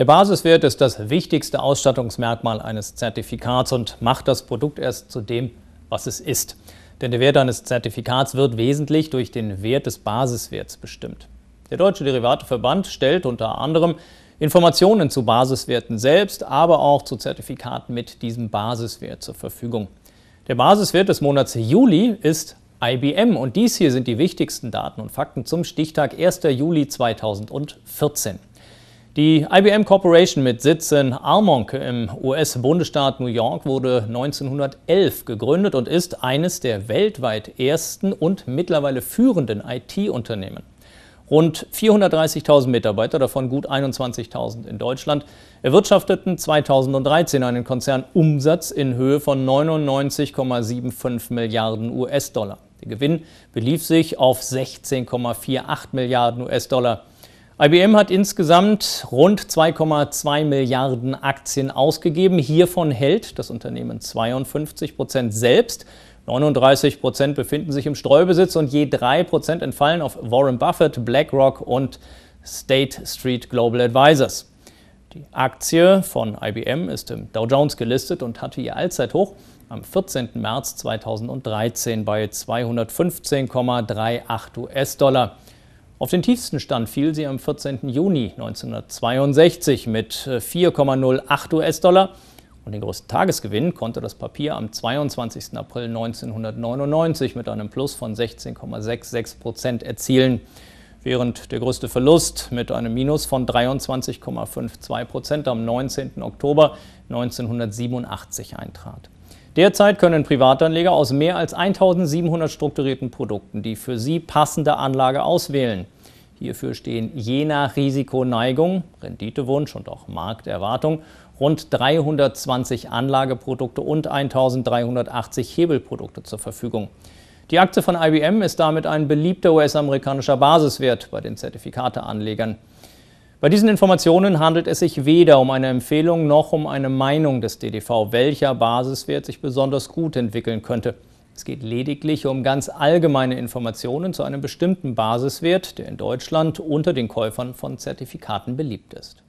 Der Basiswert ist das wichtigste Ausstattungsmerkmal eines Zertifikats und macht das Produkt erst zu dem, was es ist. Denn der Wert eines Zertifikats wird wesentlich durch den Wert des Basiswerts bestimmt. Der Deutsche Derivateverband stellt unter anderem Informationen zu Basiswerten selbst, aber auch zu Zertifikaten mit diesem Basiswert zur Verfügung. Der Basiswert des Monats Juli ist IBM und dies hier sind die wichtigsten Daten und Fakten zum Stichtag 1. Juli 2014. Die IBM Corporation mit Sitz in Armonk im US-Bundesstaat New York wurde 1911 gegründet und ist eines der weltweit ersten und mittlerweile führenden IT-Unternehmen. Rund 430.000 Mitarbeiter, davon gut 21.000 in Deutschland, erwirtschafteten 2013 einen Konzernumsatz in Höhe von 99,75 Milliarden US-Dollar. Der Gewinn belief sich auf 16,48 Milliarden US-Dollar. IBM hat insgesamt rund 2,2 Milliarden Aktien ausgegeben. Hiervon hält das Unternehmen 52 Prozent selbst. 39 Prozent befinden sich im Streubesitz und je 3 Prozent entfallen auf Warren Buffett, BlackRock und State Street Global Advisors. Die Aktie von IBM ist im Dow Jones gelistet und hatte ihr Allzeithoch am 14. März 2013 bei 215,38 US-Dollar. Auf den tiefsten Stand fiel sie am 14. Juni 1962 mit 4,08 äh, US-Dollar und den größten Tagesgewinn konnte das Papier am 22. April 1999 mit einem Plus von 16,66 Prozent erzielen während der größte Verlust mit einem Minus von 23,52 Prozent am 19. Oktober 1987 eintrat. Derzeit können Privatanleger aus mehr als 1700 strukturierten Produkten die für sie passende Anlage auswählen. Hierfür stehen je nach Risikoneigung, Renditewunsch und auch Markterwartung rund 320 Anlageprodukte und 1380 Hebelprodukte zur Verfügung. Die Aktie von IBM ist damit ein beliebter US-amerikanischer Basiswert bei den Zertifikateanlegern. Bei diesen Informationen handelt es sich weder um eine Empfehlung noch um eine Meinung des DDV, welcher Basiswert sich besonders gut entwickeln könnte. Es geht lediglich um ganz allgemeine Informationen zu einem bestimmten Basiswert, der in Deutschland unter den Käufern von Zertifikaten beliebt ist.